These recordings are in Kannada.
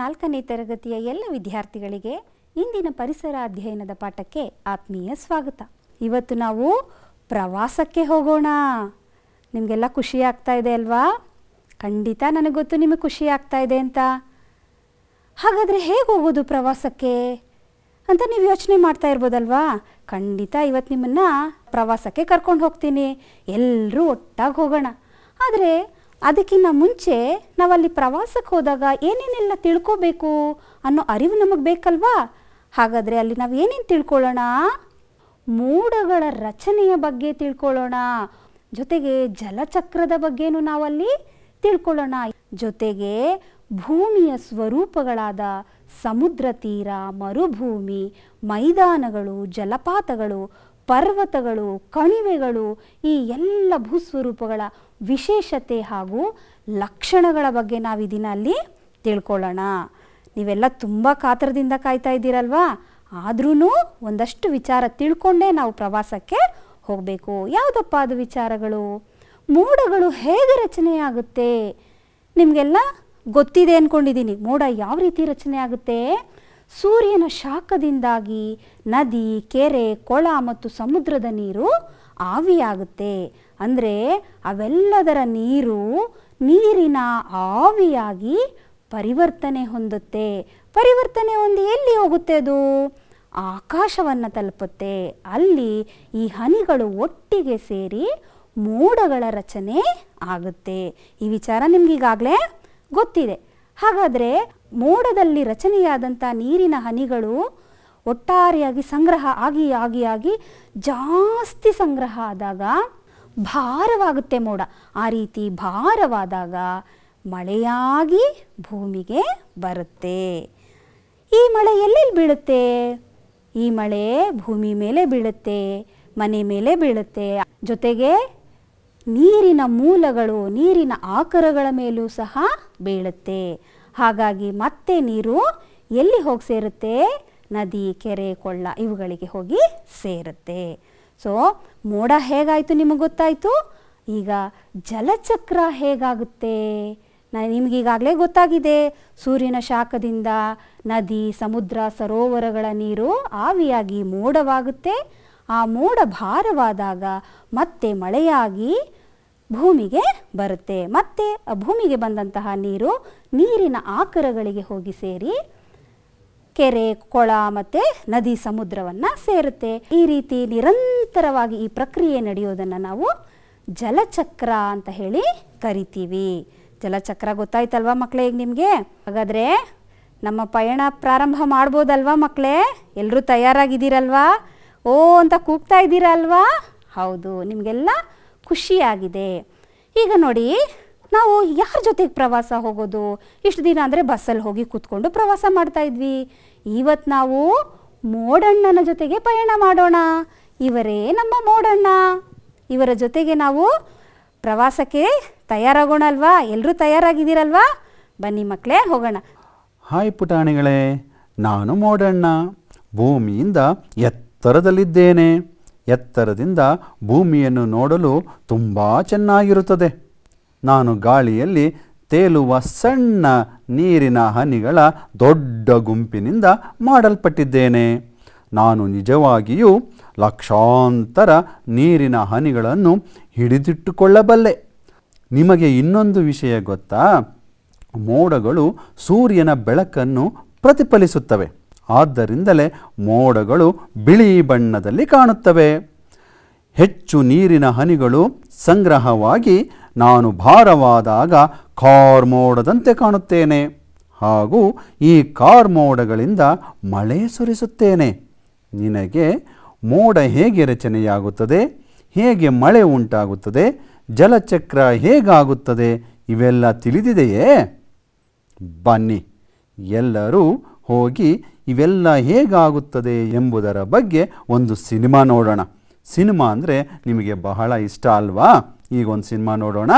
ನಾಲ್ಕನೇ ತರಗತಿಯ ಎಲ್ಲ ವಿದ್ಯಾರ್ಥಿಗಳಿಗೆ ಇಂದಿನ ಪರಿಸರ ಅಧ್ಯಯನದ ಪಾಠಕ್ಕೆ ಆತ್ಮೀಯ ಸ್ವಾಗತ ಇವತ್ತು ನಾವು ಪ್ರವಾಸಕ್ಕೆ ಹೋಗೋಣ ನಿಮಗೆಲ್ಲ ಖುಷಿ ಆಗ್ತಾ ಇದೆ ಅಲ್ವಾ ಖಂಡಿತ ನನಗೆ ಗೊತ್ತು ನಿಮಗೆ ಖುಷಿ ಆಗ್ತಾ ಇದೆ ಅಂತ ಹಾಗಾದರೆ ಹೇಗೆ ಹೋಗೋದು ಪ್ರವಾಸಕ್ಕೆ ಅಂತ ನೀವು ಯೋಚನೆ ಮಾಡ್ತಾ ಇರ್ಬೋದಲ್ವಾ ಖಂಡಿತ ಇವತ್ತು ನಿಮ್ಮನ್ನು ಪ್ರವಾಸಕ್ಕೆ ಕರ್ಕೊಂಡು ಹೋಗ್ತೀನಿ ಎಲ್ಲರೂ ಒಟ್ಟಾಗಿ ಹೋಗೋಣ ಆದರೆ ಅದಕ್ಕಿಂತ ಮುಂಚೆ ನಾವಲ್ಲಿ ಪ್ರವಾಸಕ್ಕೆ ಹೋದಾಗ ಏನೇನೆಲ್ಲ ತಿಳ್ಕೋಬೇಕು ಅನ್ನೋ ಅರಿವು ನಮಗೆ ಬೇಕಲ್ವಾ ಹಾಗಾದರೆ ಅಲ್ಲಿ ನಾವು ಏನೇನು ತಿಳ್ಕೊಳ್ಳೋಣ ಮೂಡಗಳ ರಚನೆಯ ಬಗ್ಗೆ ತಿಳ್ಕೊಳ್ಳೋಣ ಜೊತೆಗೆ ಜಲಚಕ್ರದ ಬಗ್ಗೆನೂ ನಾವಲ್ಲಿ ತಿಳ್ಕೊಳ್ಳೋಣ ಜೊತೆಗೆ ಭೂಮಿಯ ಸ್ವರೂಪಗಳಾದ ಸಮುದ್ರ ತೀರ ಮರುಭೂಮಿ ಮೈದಾನಗಳು ಜಲಪಾತಗಳು ಪರ್ವತಗಳು ಕಣಿವೆಗಳು ಈ ಎಲ್ಲ ಭೂಸ್ವರೂಪಗಳ ವಿಶೇಷತೆ ಹಾಗೂ ಲಕ್ಷಣಗಳ ಬಗ್ಗೆ ನಾವು ಇದನ್ನ ಅಲ್ಲಿ ತಿಳ್ಕೊಳ್ಳೋಣ ನೀವೆಲ್ಲ ತುಂಬ ಕಾತರದಿಂದ ಕಾಯ್ತಾ ಇದ್ದೀರಲ್ವಾ ಆದ್ರೂ ಒಂದಷ್ಟು ವಿಚಾರ ತಿಳ್ಕೊಂಡೇ ನಾವು ಪ್ರವಾಸಕ್ಕೆ ಹೋಗಬೇಕು ಯಾವುದಪ್ಪ ಅದು ವಿಚಾರಗಳು ಮೋಡಗಳು ಹೇಗೆ ರಚನೆಯಾಗುತ್ತೆ ನಿಮಗೆಲ್ಲ ಗೊತ್ತಿದೆ ಅಂದ್ಕೊಂಡಿದ್ದೀನಿ ಮೋಡ ಯಾವ ರೀತಿ ರಚನೆ ಆಗುತ್ತೆ ಸೂರ್ಯನ ಶಾಖದಿಂದಾಗಿ ನದಿ ಕೆರೆ ಕೊಳ ಮತ್ತು ಸಮುದ್ರದ ನೀರು ಆವಿಯಾಗುತ್ತೆ ಅಂದರೆ ಅವೆಲ್ಲದರ ನೀರು ನೀರಿನ ಆವಿಯಾಗಿ ಪರಿವರ್ತನೆ ಹೊಂದುತ್ತೆ ಪರಿವರ್ತನೆ ಹೊಂದಿ ಎಲ್ಲಿ ಹೋಗುತ್ತೆ ಅದು ಆಕಾಶವನ್ನು ತಲುಪುತ್ತೆ ಅಲ್ಲಿ ಈ ಹನಿಗಳು ಒಟ್ಟಿಗೆ ಸೇರಿ ಮೋಡಗಳ ರಚನೆ ಆಗುತ್ತೆ ಈ ವಿಚಾರ ನಿಮಗೀಗಾಗಲೇ ಈಗಾಗಲೇ ಗೊತ್ತಿದೆ ಹಾಗಾದರೆ ಮೋಡದಲ್ಲಿ ರಚನೆಯಾದಂಥ ನೀರಿನ ಹನಿಗಳು ಒಟ್ಟಾರೆಯಾಗಿ ಸಂಗ್ರಹ ಆಗಿ ಆಗಿ ಆಗಿ ಜಾಸ್ತಿ ಸಂಗ್ರಹ ಆದಾಗ ಭಾರವಾಗುತ್ತೆ ಮೋಡ ಆ ರೀತಿ ಭಾರವಾದಾಗ ಮಳೆಯಾಗಿ ಭೂಮಿಗೆ ಬರುತ್ತೆ ಈ ಮಳೆ ಎಲ್ಲೆಲ್ಲಿ ಬೀಳುತ್ತೆ ಈ ಮಳೆ ಭೂಮಿ ಮೇಲೆ ಬೀಳುತ್ತೆ ಮನೆ ಮೇಲೆ ಬೀಳುತ್ತೆ ಜೊತೆಗೆ ನೀರಿನ ಮೂಲಗಳು ನೀರಿನ ಆಕರಗಳ ಮೇಲೂ ಸಹ ಬೀಳುತ್ತೆ ಹಾಗಾಗಿ ಮತ್ತೆ ನೀರು ಎಲ್ಲಿ ಹೋಗಿ ಸೇರುತ್ತೆ ನದಿ ಕೆರೆ ಕೊಳ್ಳ ಇವುಗಳಿಗೆ ಹೋಗಿ ಸೇರುತ್ತೆ ಸೊ ಮೋಡ ಹೇಗಾಯಿತು ನಿಮಗೆ ಗೊತ್ತಾಯಿತು ಈಗ ಜಲಚಕ್ರ ಹೇಗಾಗುತ್ತೆ ನಿಮಗೀಗಾಗಲೇ ಗೊತ್ತಾಗಿದೆ ಸೂರ್ಯನ ಶಾಖದಿಂದ ನದಿ ಸಮುದ್ರ ಸರೋವರಗಳ ನೀರು ಆವಿಯಾಗಿ ಮೋಡವಾಗುತ್ತೆ ಆ ಮೋಡ ಭಾರವಾದಾಗ ಮತ್ತೆ ಮಳೆಯಾಗಿ ಭೂಮಿಗೆ ಬರುತ್ತೆ ಮತ್ತೆ ಭೂಮಿಗೆ ಬಂದಂತಹ ನೀರು ನೀರಿನ ಆಕರಗಳಿಗೆ ಹೋಗಿ ಸೇರಿ ಕೆರೆ ಕೊಳ ಮತ್ತು ನದಿ ಸಮುದ್ರವನ್ನು ಸೇರುತ್ತೆ ಈ ರೀತಿ ನಿರಂತರವಾಗಿ ಈ ಪ್ರಕ್ರಿಯೆ ನಡೆಯೋದನ್ನು ನಾವು ಜಲಚಕ್ರ ಅಂತ ಹೇಳಿ ಕರಿತೀವಿ ಜಲಚಕ್ರ ಗೊತ್ತಾಯ್ತಲ್ವಾ ಮಕ್ಕಳೇ ಈಗ ನಿಮಗೆ ಹಾಗಾದ್ರೆ ನಮ್ಮ ಪಯಣ ಪ್ರಾರಂಭ ಮಾಡ್ಬೋದಲ್ವಾ ಮಕ್ಕಳೇ ಎಲ್ಲರೂ ತಯಾರಾಗಿದ್ದೀರಲ್ವಾ ಓ ಅಂತ ಕೂಗ್ತಾ ಇದ್ದೀರಲ್ವಾ ಹೌದು ನಿಮಗೆಲ್ಲ ಖುಷಿಯಾಗಿದೆ ಈಗ ನೋಡಿ ನಾವು ಯಾರ ಜೊತೆಗೆ ಪ್ರವಾಸ ಹೋಗೋದು ಇಷ್ಟು ದಿನ ಅಂದರೆ ಬಸ್ಸಲ್ಲಿ ಹೋಗಿ ಕೂತ್ಕೊಂಡು ಪ್ರವಾಸ ಮಾಡ್ತಾ ಇದ್ವಿ ಇವತ್ತು ನಾವು ಮೋಡಣ್ಣನ ಜೊತೆಗೆ ಪಯಣ ಮಾಡೋಣ ಇವರೇ ನಮ್ಮ ಮೋಡಣ್ಣ ಇವರ ಜೊತೆಗೆ ನಾವು ಪ್ರವಾಸಕ್ಕೆ ಅಲ್ವಾ ಎಲ್ಲರೂ ತಯಾರಾಗಿದ್ದೀರಲ್ವಾ ಬನ್ನಿ ಮಕ್ಕಳೇ ಹೋಗೋಣ ಹಾಯ್ ಪುಟಾಣಿಗಳೇ ನಾನು ಮೋಡಣ್ಣ ಭೂಮಿಯಿಂದ ಎತ್ತರದಲ್ಲಿದ್ದೇನೆ ಎತ್ತರದಿಂದ ಭೂಮಿಯನ್ನು ನೋಡಲು ತುಂಬ ಚೆನ್ನಾಗಿರುತ್ತದೆ ನಾನು ಗಾಳಿಯಲ್ಲಿ ತೇಲುವ ಸಣ್ಣ ನೀರಿನ ಹನಿಗಳ ದೊಡ್ಡ ಗುಂಪಿನಿಂದ ಮಾಡಲ್ಪಟ್ಟಿದ್ದೇನೆ ನಾನು ನಿಜವಾಗಿಯೂ ಲಕ್ಷಾಂತರ ನೀರಿನ ಹನಿಗಳನ್ನು ಹಿಡಿದಿಟ್ಟುಕೊಳ್ಳಬಲ್ಲೆ ನಿಮಗೆ ಇನ್ನೊಂದು ವಿಷಯ ಗೊತ್ತಾ ಮೋಡಗಳು ಸೂರ್ಯನ ಬೆಳಕನ್ನು ಪ್ರತಿಫಲಿಸುತ್ತವೆ ಆದ್ದರಿಂದಲೇ ಮೋಡಗಳು ಬಿಳಿ ಬಣ್ಣದಲ್ಲಿ ಕಾಣುತ್ತವೆ ಹೆಚ್ಚು ನೀರಿನ ಹನಿಗಳು ಸಂಗ್ರಹವಾಗಿ ನಾನು ಭಾರವಾದಾಗ ಕಾರ್ ಮೋಡದಂತೆ ಕಾಣುತ್ತೇನೆ ಹಾಗೂ ಈ ಕಾರ್ ಮೋಡಗಳಿಂದ ಮಳೆ ಸುರಿಸುತ್ತೇನೆ ನಿನಗೆ ಮೋಡ ಹೇಗೆ ರಚನೆಯಾಗುತ್ತದೆ ಹೇಗೆ ಮಳೆ ಉಂಟಾಗುತ್ತದೆ ಜಲಚಕ್ರ ಹೇಗಾಗುತ್ತದೆ ಇವೆಲ್ಲ ತಿಳಿದಿದೆಯೇ ಬನ್ನಿ ಎಲ್ಲರೂ ಹೋಗಿ ಇವೆಲ್ಲ ಹೇಗಾಗುತ್ತದೆ ಎಂಬುದರ ಬಗ್ಗೆ ಒಂದು ಸಿನಿಮಾ ನೋಡೋಣ ಸಿನಿಮಾ ಅಂದರೆ ನಿಮಗೆ ಬಹಳ ಇಷ್ಟ ಅಲ್ವಾ ಈಗ ಒಂದು ಸಿನಿಮಾ ನೋಡೋಣ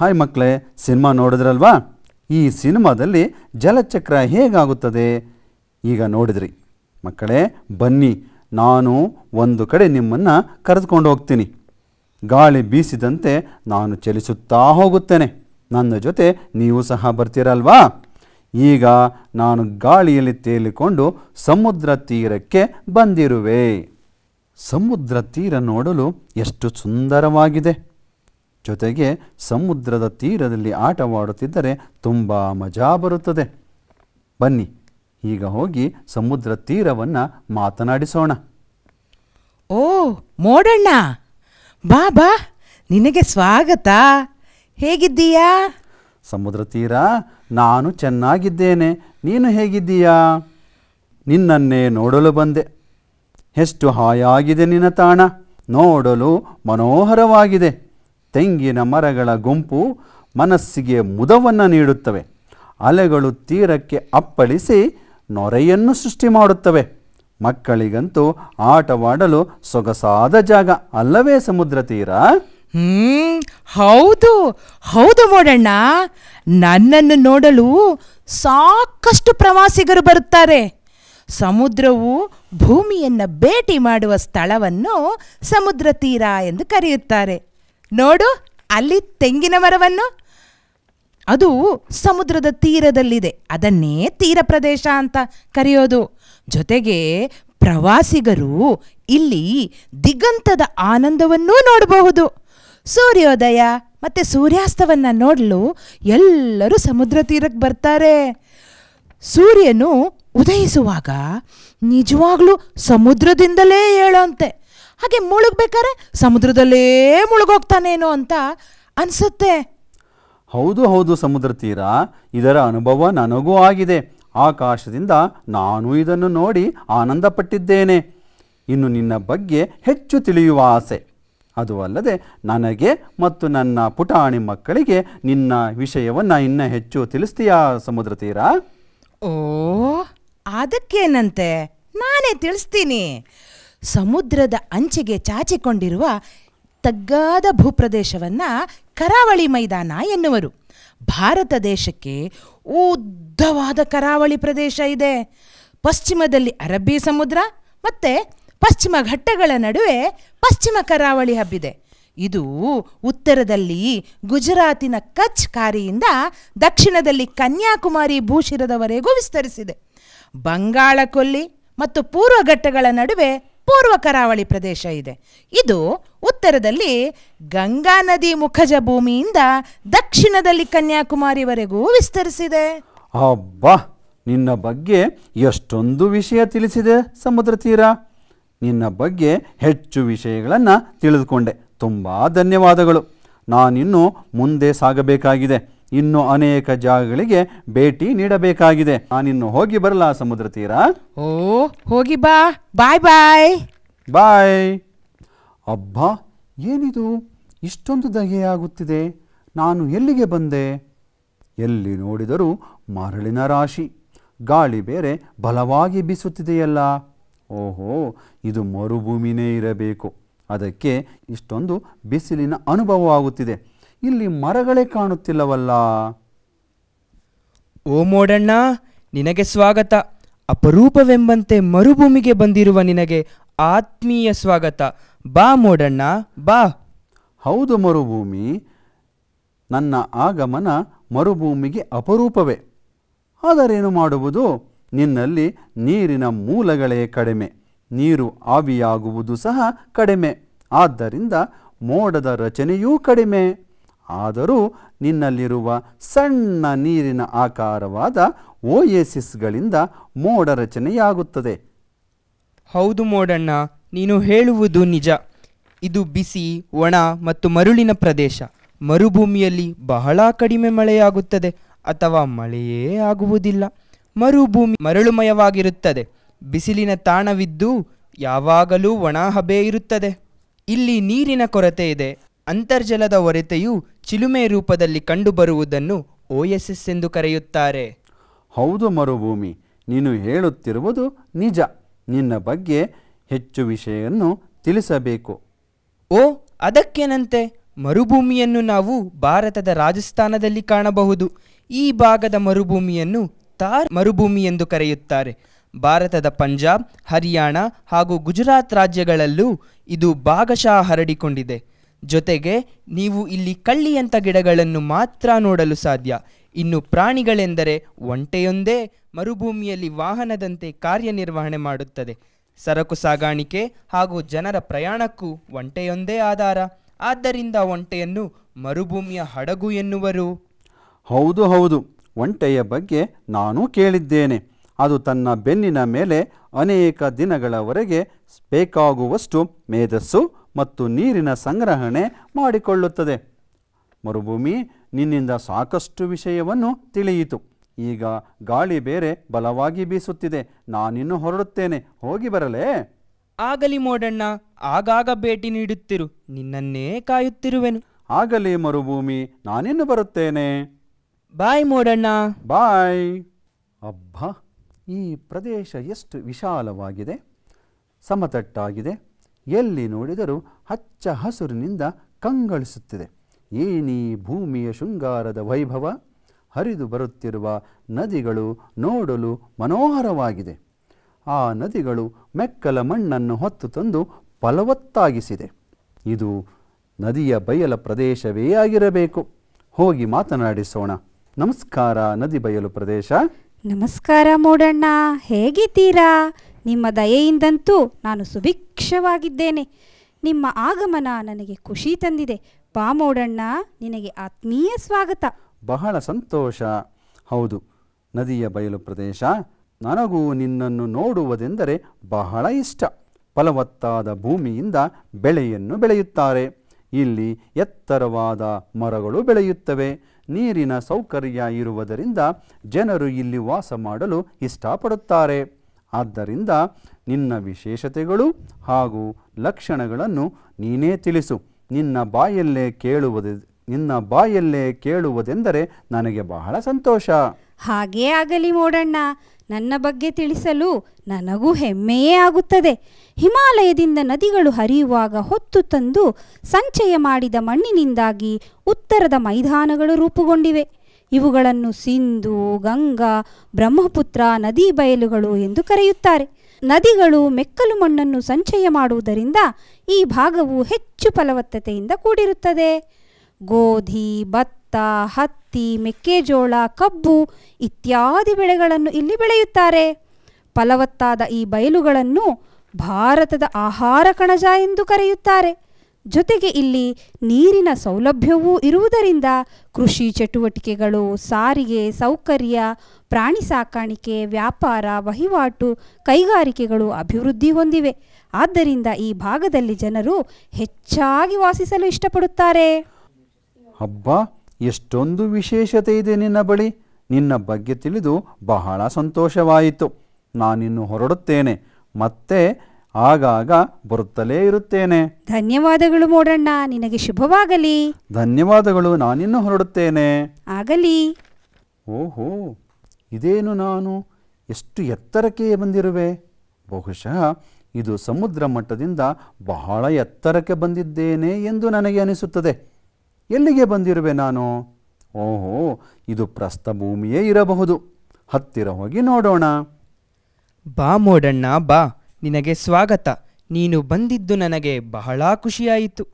ಹಾಯ್ ಮಕ್ಕಳೇ ಸಿನಿಮಾ ನೋಡಿದ್ರಲ್ವಾ ಈ ಸಿನಿಮಾದಲ್ಲಿ ಜಲಚಕ್ರ ಹೇಗಾಗುತ್ತದೆ ಈಗ ನೋಡಿದ್ರಿ ಮಕ್ಕಳೇ ಬನ್ನಿ ನಾನು ಒಂದು ಕಡೆ ನಿಮ್ಮನ್ನು ಕರೆದುಕೊಂಡು ಹೋಗ್ತೀನಿ ಗಾಳಿ ಬೀಸಿದಂತೆ ನಾನು ಚಲಿಸುತ್ತಾ ಹೋಗುತ್ತೇನೆ ನನ್ನ ಜೊತೆ ನೀವು ಸಹ ಬರ್ತೀರಲ್ವಾ ಈಗ ನಾನು ಗಾಳಿಯಲ್ಲಿ ತೇಲಿಕೊಂಡು ಸಮುದ್ರ ತೀರಕ್ಕೆ ಬಂದಿರುವೆ ಸಮುದ್ರ ತೀರ ನೋಡಲು ಎಷ್ಟು ಸುಂದರವಾಗಿದೆ ಜೊತೆಗೆ ಸಮುದ್ರದ ತೀರದಲ್ಲಿ ಆಟವಾಡುತ್ತಿದ್ದರೆ ತುಂಬ ಮಜಾ ಬರುತ್ತದೆ ಬನ್ನಿ ಈಗ ಹೋಗಿ ಸಮುದ್ರ ತೀರವನ್ನು ಮಾತನಾಡಿಸೋಣ ಓ ಮೋಡಣ್ಣ ಬಾ ಬಾ ನಿನಗೆ ಸ್ವಾಗತ ಹೇಗಿದ್ದೀಯಾ ಸಮುದ್ರ ತೀರ ನಾನು ಚೆನ್ನಾಗಿದ್ದೇನೆ ನೀನು ಹೇಗಿದ್ದೀಯಾ ನಿನ್ನನ್ನೇ ನೋಡಲು ಬಂದೆ ಎಷ್ಟು ಹಾಯಾಗಿದೆ ನಿನ್ನ ತಾಣ ನೋಡಲು ಮನೋಹರವಾಗಿದೆ ತೆಂಗಿನ ಮರಗಳ ಗುಂಪು ಮನಸ್ಸಿಗೆ ಮುದವನ್ನು ನೀಡುತ್ತವೆ ಅಲೆಗಳು ತೀರಕ್ಕೆ ಅಪ್ಪಳಿಸಿ ನೊರೆಯನ್ನು ಸೃಷ್ಟಿ ಮಾಡುತ್ತವೆ ಮಕ್ಕಳಿಗಂತೂ ಆಟವಾಡಲು ಸೊಗಸಾದ ಜಾಗ ಅಲ್ಲವೇ ಸಮುದ್ರ ತೀರ ಹ್ಮ್ ಹೌದು ಹೌದು ಮೋಡಣ್ಣ ನನ್ನನ್ನು ನೋಡಲು ಸಾಕಷ್ಟು ಪ್ರವಾಸಿಗರು ಬರುತ್ತಾರೆ ಸಮುದ್ರವು ಭೂಮಿಯನ್ನು ಭೇಟಿ ಮಾಡುವ ಸ್ಥಳವನ್ನು ಸಮುದ್ರ ತೀರ ಎಂದು ಕರೆಯುತ್ತಾರೆ ನೋಡು ಅಲ್ಲಿ ತೆಂಗಿನ ಮರವನ್ನು ಅದು ಸಮುದ್ರದ ತೀರದಲ್ಲಿದೆ ಅದನ್ನೇ ತೀರ ಪ್ರದೇಶ ಅಂತ ಕರೆಯೋದು ಜೊತೆಗೆ ಪ್ರವಾಸಿಗರು ಇಲ್ಲಿ ದಿಗಂತದ ಆನಂದವನ್ನೂ ನೋಡಬಹುದು ಸೂರ್ಯೋದಯ ಮತ್ತು ಸೂರ್ಯಾಸ್ತವನ್ನು ನೋಡಲು ಎಲ್ಲರೂ ಸಮುದ್ರ ತೀರಕ್ಕೆ ಬರ್ತಾರೆ ಸೂರ್ಯನು ಉದಯಿಸುವಾಗ ನಿಜವಾಗ್ಲೂ ಸಮುದ್ರದಿಂದಲೇ ಹೇಳೋಂತೆ ಹಾಗೆ ಮುಳುಗ್ಬೇಕಾರೆ ಸಮುದ್ರದಲ್ಲೇ ಮುಳುಗೋಗ್ತಾನೇನೋ ಅಂತ ಅನಿಸುತ್ತೆ ಹೌದು ಹೌದು ಸಮುದ್ರ ತೀರ ಇದರ ಅನುಭವ ನನಗೂ ಆಗಿದೆ ಆಕಾಶದಿಂದ ನಾನು ಇದನ್ನು ನೋಡಿ ಆನಂದ ಪಟ್ಟಿದ್ದೇನೆ ಇನ್ನು ನಿನ್ನ ಬಗ್ಗೆ ಹೆಚ್ಚು ತಿಳಿಯುವ ಆಸೆ ಅದು ಅಲ್ಲದೆ ನನಗೆ ಮತ್ತು ನನ್ನ ಪುಟಾಣಿ ಮಕ್ಕಳಿಗೆ ನಿನ್ನ ವಿಷಯವನ್ನು ಇನ್ನೂ ಹೆಚ್ಚು ತಿಳಿಸ್ತೀಯಾ ಸಮುದ್ರ ತೀರ ಓ ಅದಕ್ಕೇನಂತೆ ನಾನೇ ತಿಳಿಸ್ತೀನಿ ಸಮುದ್ರದ ಅಂಚಿಗೆ ಚಾಚಿಕೊಂಡಿರುವ ತಗ್ಗಾದ ಭೂಪ್ರದೇಶವನ್ನು ಕರಾವಳಿ ಮೈದಾನ ಎನ್ನುವರು ಭಾರತ ದೇಶಕ್ಕೆ ಉದ್ದವಾದ ಕರಾವಳಿ ಪ್ರದೇಶ ಇದೆ ಪಶ್ಚಿಮದಲ್ಲಿ ಅರಬ್ಬಿ ಸಮುದ್ರ ಮತ್ತು ಪಶ್ಚಿಮ ಘಟ್ಟಗಳ ನಡುವೆ ಪಶ್ಚಿಮ ಕರಾವಳಿ ಹಬ್ಬಿದೆ ಇದು ಉತ್ತರದಲ್ಲಿ ಗುಜರಾತಿನ ಕಚ್ ಕಾರಿಯಿಂದ ದಕ್ಷಿಣದಲ್ಲಿ ಕನ್ಯಾಕುಮಾರಿ ಭೂಶಿರದವರೆಗೂ ವಿಸ್ತರಿಸಿದೆ ಬಂಗಾಳ ಕೊಲ್ಲಿ ಮತ್ತು ಪೂರ್ವ ಘಟ್ಟಗಳ ನಡುವೆ ಪೂರ್ವ ಕರಾವಳಿ ಪ್ರದೇಶ ಇದೆ ಇದು ಉತ್ತರದಲ್ಲಿ ಗಂಗಾ ನದಿ ಮುಖಜ ಭೂಮಿಯಿಂದ ದಕ್ಷಿಣದಲ್ಲಿ ಕನ್ಯಾಕುಮಾರಿವರೆಗೂ ವಿಸ್ತರಿಸಿದೆ ಅಬ್ಬಾ ನಿನ್ನ ಬಗ್ಗೆ ಎಷ್ಟೊಂದು ವಿಷಯ ತಿಳಿಸಿದೆ ಸಮುದ್ರ ತೀರ ನಿನ್ನ ಬಗ್ಗೆ ಹೆಚ್ಚು ವಿಷಯಗಳನ್ನು ತಿಳಿದುಕೊಂಡೆ ತುಂಬ ಧನ್ಯವಾದಗಳು ನಾನಿನ್ನು ಮುಂದೆ ಸಾಗಬೇಕಾಗಿದೆ ಇನ್ನು ಅನೇಕ ಜಾಗಗಳಿಗೆ ಭೇಟಿ ನೀಡಬೇಕಾಗಿದೆ ನಾನಿನ್ನು ಹೋಗಿ ಬರಲ ಸಮುದ್ರ ತೀರ ಓ ಹೋಗಿ ಬಾ ಬಾಯ್ ಬಾಯ್ ಬಾಯ್ ಅಬ್ಬಾ ಏನಿದು ಇಷ್ಟೊಂದು ದಗೆಯಾಗುತ್ತಿದೆ ನಾನು ಎಲ್ಲಿಗೆ ಬಂದೆ ಎಲ್ಲಿ ನೋಡಿದರೂ ಮರಳಿನ ರಾಶಿ ಗಾಳಿ ಬೇರೆ ಬಲವಾಗಿ ಬೀಸುತ್ತಿದೆಯಲ್ಲ ಓಹೋ ಇದು ಮರುಭೂಮಿನೇ ಇರಬೇಕು ಅದಕ್ಕೆ ಇಷ್ಟೊಂದು ಬಿಸಿಲಿನ ಅನುಭವವಾಗುತ್ತಿದೆ ಇಲ್ಲಿ ಮರಗಳೇ ಕಾಣುತ್ತಿಲ್ಲವಲ್ಲ ಓ ಮೋಡಣ್ಣ ನಿನಗೆ ಸ್ವಾಗತ ಅಪರೂಪವೆಂಬಂತೆ ಮರುಭೂಮಿಗೆ ಬಂದಿರುವ ನಿನಗೆ ಆತ್ಮೀಯ ಸ್ವಾಗತ ಬಾ ಮೋಡಣ್ಣ ಬಾ ಹೌದು ಮರುಭೂಮಿ ನನ್ನ ಆಗಮನ ಮರುಭೂಮಿಗೆ ಅಪರೂಪವೇ ಆದರೇನು ಮಾಡುವುದು ನಿನ್ನಲ್ಲಿ ನೀರಿನ ಮೂಲಗಳೇ ಕಡಿಮೆ ನೀರು ಆವಿಯಾಗುವುದು ಸಹ ಕಡಿಮೆ ಆದ್ದರಿಂದ ಮೋಡದ ರಚನೆಯೂ ಕಡಿಮೆ ಆದರೂ ನಿನ್ನಲ್ಲಿರುವ ಸಣ್ಣ ನೀರಿನ ಆಕಾರವಾದ ಓಯೇಸಿಸ್ಗಳಿಂದ ಮೋಡ ರಚನೆಯಾಗುತ್ತದೆ ಹೌದು ಮೋಡಣ್ಣ ನೀನು ಹೇಳುವುದು ನಿಜ ಇದು ಬಿಸಿ ಒಣ ಮತ್ತು ಮರುಳಿನ ಪ್ರದೇಶ ಮರುಭೂಮಿಯಲ್ಲಿ ಬಹಳ ಕಡಿಮೆ ಮಳೆಯಾಗುತ್ತದೆ ಅಥವಾ ಮಳೆಯೇ ಆಗುವುದಿಲ್ಲ ಮರುಭೂಮಿ ಮರಳುಮಯವಾಗಿರುತ್ತದೆ ಬಿಸಿಲಿನ ತಾಣವಿದ್ದು ಯಾವಾಗಲೂ ಒಣ ಹಬೆ ಇರುತ್ತದೆ ಇಲ್ಲಿ ನೀರಿನ ಕೊರತೆ ಇದೆ ಅಂತರ್ಜಲದ ಒರತೆಯು ಚಿಲುಮೆ ರೂಪದಲ್ಲಿ ಕಂಡುಬರುವುದನ್ನು ಓಎಸ್ಎಸ್ ಎಂದು ಕರೆಯುತ್ತಾರೆ ಹೌದು ಮರುಭೂಮಿ ನೀನು ಹೇಳುತ್ತಿರುವುದು ನಿಜ ನಿನ್ನ ಬಗ್ಗೆ ಹೆಚ್ಚು ವಿಷಯವನ್ನು ತಿಳಿಸಬೇಕು ಓ ಅದಕ್ಕೇನಂತೆ ಮರುಭೂಮಿಯನ್ನು ನಾವು ಭಾರತದ ರಾಜಸ್ಥಾನದಲ್ಲಿ ಕಾಣಬಹುದು ಈ ಭಾಗದ ಮರುಭೂಮಿಯನ್ನು ತಾರ್ ಮರುಭೂಮಿ ಎಂದು ಕರೆಯುತ್ತಾರೆ ಭಾರತದ ಪಂಜಾಬ್ ಹರಿಯಾಣ ಹಾಗೂ ಗುಜರಾತ್ ರಾಜ್ಯಗಳಲ್ಲೂ ಇದು ಭಾಗಶಃ ಹರಡಿಕೊಂಡಿದೆ ಜೊತೆಗೆ ನೀವು ಇಲ್ಲಿ ಕಳ್ಳಿಯಂಥ ಗಿಡಗಳನ್ನು ಮಾತ್ರ ನೋಡಲು ಸಾಧ್ಯ ಇನ್ನು ಪ್ರಾಣಿಗಳೆಂದರೆ ಒಂಟೆಯೊಂದೇ ಮರುಭೂಮಿಯಲ್ಲಿ ವಾಹನದಂತೆ ಕಾರ್ಯನಿರ್ವಹಣೆ ಮಾಡುತ್ತದೆ ಸರಕು ಸಾಗಾಣಿಕೆ ಹಾಗೂ ಜನರ ಪ್ರಯಾಣಕ್ಕೂ ಒಂಟೆಯೊಂದೇ ಆಧಾರ ಆದ್ದರಿಂದ ಒಂಟೆಯನ್ನು ಮರುಭೂಮಿಯ ಹಡಗು ಎನ್ನುವರು ಹೌದು ಹೌದು ಒಂಟೆಯ ಬಗ್ಗೆ ನಾನು ಕೇಳಿದ್ದೇನೆ ಅದು ತನ್ನ ಬೆನ್ನಿನ ಮೇಲೆ ಅನೇಕ ದಿನಗಳವರೆಗೆ ಬೇಕಾಗುವಷ್ಟು ಮೇಧಸ್ಸು ಮತ್ತು ನೀರಿನ ಸಂಗ್ರಹಣೆ ಮಾಡಿಕೊಳ್ಳುತ್ತದೆ ಮರುಭೂಮಿ ನಿನ್ನಿಂದ ಸಾಕಷ್ಟು ವಿಷಯವನ್ನು ತಿಳಿಯಿತು ಈಗ ಗಾಳಿ ಬೇರೆ ಬಲವಾಗಿ ಬೀಸುತ್ತಿದೆ ನಾನಿನ್ನು ಹೊರಡುತ್ತೇನೆ ಹೋಗಿ ಬರಲೇ ಆಗಲಿ ಮೋಡಣ್ಣ ಆಗಾಗ ಭೇಟಿ ನೀಡುತ್ತಿರು ನಿನ್ನನ್ನೇ ಕಾಯುತ್ತಿರುವೆನು ಆಗಲಿ ಮರುಭೂಮಿ ನಾನಿನ್ನು ಬರುತ್ತೇನೆ ಬಾಯ್ ಮೋಡಣ್ಣ ಬಾಯ್ ಅಬ್ಬ ಈ ಪ್ರದೇಶ ಎಷ್ಟು ವಿಶಾಲವಾಗಿದೆ ಸಮತಟ್ಟಾಗಿದೆ ಎಲ್ಲಿ ನೋಡಿದರೂ ಹಚ್ಚ ಹಸುರಿನಿಂದ ಕಂಗಳಿಸುತ್ತಿದೆ ಏನೀ ಭೂಮಿಯ ಶೃಂಗಾರದ ವೈಭವ ಹರಿದು ಬರುತ್ತಿರುವ ನದಿಗಳು ನೋಡಲು ಮನೋಹರವಾಗಿದೆ ಆ ನದಿಗಳು ಮೆಕ್ಕಲ ಮಣ್ಣನ್ನು ಹೊತ್ತು ತಂದು ಫಲವತ್ತಾಗಿಸಿದೆ ಇದು ನದಿಯ ಬಯಲ ಪ್ರದೇಶವೇ ಆಗಿರಬೇಕು ಹೋಗಿ ಮಾತನಾಡಿಸೋಣ ನಮಸ್ಕಾರ ನದಿ ಬಯಲು ಪ್ರದೇಶ ನಮಸ್ಕಾರ ಮೂಡಣ್ಣ ಹೇಗಿದ್ದೀರಾ ನಿಮ್ಮ ದಯೆಯಿಂದಂತೂ ನಾನು ಸುಭಿಕ್ಷವಾಗಿದ್ದೇನೆ ನಿಮ್ಮ ಆಗಮನ ನನಗೆ ಖುಷಿ ತಂದಿದೆ ಪಾಮೋಡಣ್ಣ ನಿನಗೆ ಆತ್ಮೀಯ ಸ್ವಾಗತ ಬಹಳ ಸಂತೋಷ ಹೌದು ನದಿಯ ಬಯಲು ಪ್ರದೇಶ ನನಗೂ ನಿನ್ನನ್ನು ನೋಡುವುದೆಂದರೆ ಬಹಳ ಇಷ್ಟ ಫಲವತ್ತಾದ ಭೂಮಿಯಿಂದ ಬೆಳೆಯನ್ನು ಬೆಳೆಯುತ್ತಾರೆ ಇಲ್ಲಿ ಎತ್ತರವಾದ ಮರಗಳು ಬೆಳೆಯುತ್ತವೆ ನೀರಿನ ಸೌಕರ್ಯ ಇರುವುದರಿಂದ ಜನರು ಇಲ್ಲಿ ವಾಸ ಮಾಡಲು ಇಷ್ಟಪಡುತ್ತಾರೆ ಆದ್ದರಿಂದ ನಿನ್ನ ವಿಶೇಷತೆಗಳು ಹಾಗೂ ಲಕ್ಷಣಗಳನ್ನು ನೀನೇ ತಿಳಿಸು ನಿನ್ನ ಬಾಯಲ್ಲೇ ಕೇಳುವುದು ನಿನ್ನ ಬಾಯಲ್ಲೇ ಕೇಳುವುದೆಂದರೆ ನನಗೆ ಬಹಳ ಸಂತೋಷ ಹಾಗೇ ಆಗಲಿ ಮೋಡಣ್ಣ ನನ್ನ ಬಗ್ಗೆ ತಿಳಿಸಲು ನನಗೂ ಹೆಮ್ಮೆಯೇ ಆಗುತ್ತದೆ ಹಿಮಾಲಯದಿಂದ ನದಿಗಳು ಹರಿಯುವಾಗ ಹೊತ್ತು ತಂದು ಸಂಚಯ ಮಾಡಿದ ಮಣ್ಣಿನಿಂದಾಗಿ ಉತ್ತರದ ಮೈದಾನಗಳು ರೂಪುಗೊಂಡಿವೆ ಇವುಗಳನ್ನು ಸಿಂಧು ಗಂಗಾ ಬ್ರಹ್ಮಪುತ್ರ ನದಿ ಬಯಲುಗಳು ಎಂದು ಕರೆಯುತ್ತಾರೆ ನದಿಗಳು ಮೆಕ್ಕಲು ಮಣ್ಣನ್ನು ಸಂಚಯ ಮಾಡುವುದರಿಂದ ಈ ಭಾಗವು ಹೆಚ್ಚು ಫಲವತ್ತತೆಯಿಂದ ಕೂಡಿರುತ್ತದೆ ಗೋಧಿ ಭತ್ತ ಹತ್ತಿ ಮೆಕ್ಕೆಜೋಳ ಕಬ್ಬು ಇತ್ಯಾದಿ ಬೆಳೆಗಳನ್ನು ಇಲ್ಲಿ ಬೆಳೆಯುತ್ತಾರೆ ಫಲವತ್ತಾದ ಈ ಬಯಲುಗಳನ್ನು ಭಾರತದ ಆಹಾರ ಕಣಜ ಎಂದು ಕರೆಯುತ್ತಾರೆ ಜೊತೆಗೆ ಇಲ್ಲಿ ನೀರಿನ ಸೌಲಭ್ಯವೂ ಇರುವುದರಿಂದ ಕೃಷಿ ಚಟುವಟಿಕೆಗಳು ಸಾರಿಗೆ ಸೌಕರ್ಯ ಪ್ರಾಣಿ ಸಾಕಾಣಿಕೆ ವ್ಯಾಪಾರ ವಹಿವಾಟು ಕೈಗಾರಿಕೆಗಳು ಅಭಿವೃದ್ಧಿ ಹೊಂದಿವೆ ಆದ್ದರಿಂದ ಈ ಭಾಗದಲ್ಲಿ ಜನರು ಹೆಚ್ಚಾಗಿ ವಾಸಿಸಲು ಇಷ್ಟಪಡುತ್ತಾರೆ ಹಬ್ಬ ಎಷ್ಟೊಂದು ವಿಶೇಷತೆ ಇದೆ ನಿನ್ನ ಬಳಿ ನಿನ್ನ ಬಗ್ಗೆ ತಿಳಿದು ಬಹಳ ಸಂತೋಷವಾಯಿತು ನಾನಿನ್ನು ಹೊರಡುತ್ತೇನೆ ಮತ್ತೆ ಆಗಾಗ ಬರುತ್ತಲೇ ಇರುತ್ತೇನೆ ಧನ್ಯವಾದಗಳು ಮೋಡಣ್ಣ ನಿನಗೆ ಶುಭವಾಗಲಿ ಧನ್ಯವಾದಗಳು ನಾನಿನ್ನು ಹೊರಡುತ್ತೇನೆ ಆಗಲಿ ಓಹೋ ಇದೇನು ನಾನು ಎಷ್ಟು ಎತ್ತರಕ್ಕೆ ಬಂದಿರುವೆ ಬಹುಶಃ ಇದು ಸಮುದ್ರ ಮಟ್ಟದಿಂದ ಬಹಳ ಎತ್ತರಕ್ಕೆ ಬಂದಿದ್ದೇನೆ ಎಂದು ನನಗೆ ಅನಿಸುತ್ತದೆ ಎಲ್ಲಿಗೆ ಬಂದಿರುವೆ ನಾನು ಓಹೋ ಇದು ಪ್ರಸ್ಥಭೂಮಿಯೇ ಇರಬಹುದು ಹತ್ತಿರ ಹೋಗಿ ನೋಡೋಣ ಬಾ ಮೋಡಣ್ಣ ಬಾ ನಿನಗೆ ಸ್ವಾಗತ ನೀನು ಬಂದಿದ್ದು ನನಗೆ ಬಹಳ ಖುಷಿಯಾಯಿತು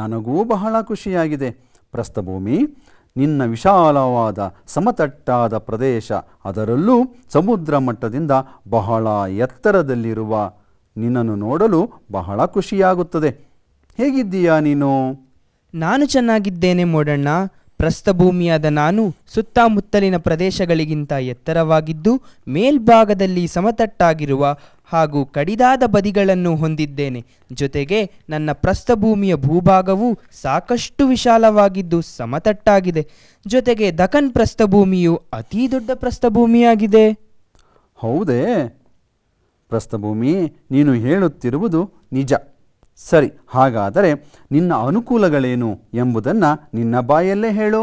ನನಗೂ ಬಹಳ ಖುಷಿಯಾಗಿದೆ ಪ್ರಸ್ಥಭೂಮಿ ನಿನ್ನ ವಿಶಾಲವಾದ ಸಮತಟ್ಟಾದ ಪ್ರದೇಶ ಅದರಲ್ಲೂ ಸಮುದ್ರ ಮಟ್ಟದಿಂದ ಬಹಳ ಎತ್ತರದಲ್ಲಿರುವ ನಿನ್ನನ್ನು ನೋಡಲು ಬಹಳ ಖುಷಿಯಾಗುತ್ತದೆ ಹೇಗಿದ್ದೀಯಾ ನೀನು ನಾನು ಚೆನ್ನಾಗಿದ್ದೇನೆ ಮೋಡಣ್ಣ ಪ್ರಸ್ಥಭೂಮಿಯಾದ ನಾನು ಸುತ್ತಮುತ್ತಲಿನ ಪ್ರದೇಶಗಳಿಗಿಂತ ಎತ್ತರವಾಗಿದ್ದು ಮೇಲ್ಭಾಗದಲ್ಲಿ ಸಮತಟ್ಟಾಗಿರುವ ಹಾಗೂ ಕಡಿದಾದ ಬದಿಗಳನ್ನು ಹೊಂದಿದ್ದೇನೆ ಜೊತೆಗೆ ನನ್ನ ಪ್ರಸ್ಥಭೂಮಿಯ ಭೂಭಾಗವು ಸಾಕಷ್ಟು ವಿಶಾಲವಾಗಿದ್ದು ಸಮತಟ್ಟಾಗಿದೆ ಜೊತೆಗೆ ದಖನ್ ಪ್ರಸ್ಥಭೂಮಿಯು ಅತೀ ದೊಡ್ಡ ಪ್ರಸ್ಥಭೂಮಿಯಾಗಿದೆ ಹೌದೇ ಪ್ರಸ್ಥಭೂಮಿ ನೀನು ಹೇಳುತ್ತಿರುವುದು ನಿಜ ಸರಿ ಹಾಗಾದರೆ ನಿನ್ನ ಅನುಕೂಲಗಳೇನು ಎಂಬುದನ್ನು ನಿನ್ನ ಬಾಯಲ್ಲೇ ಹೇಳು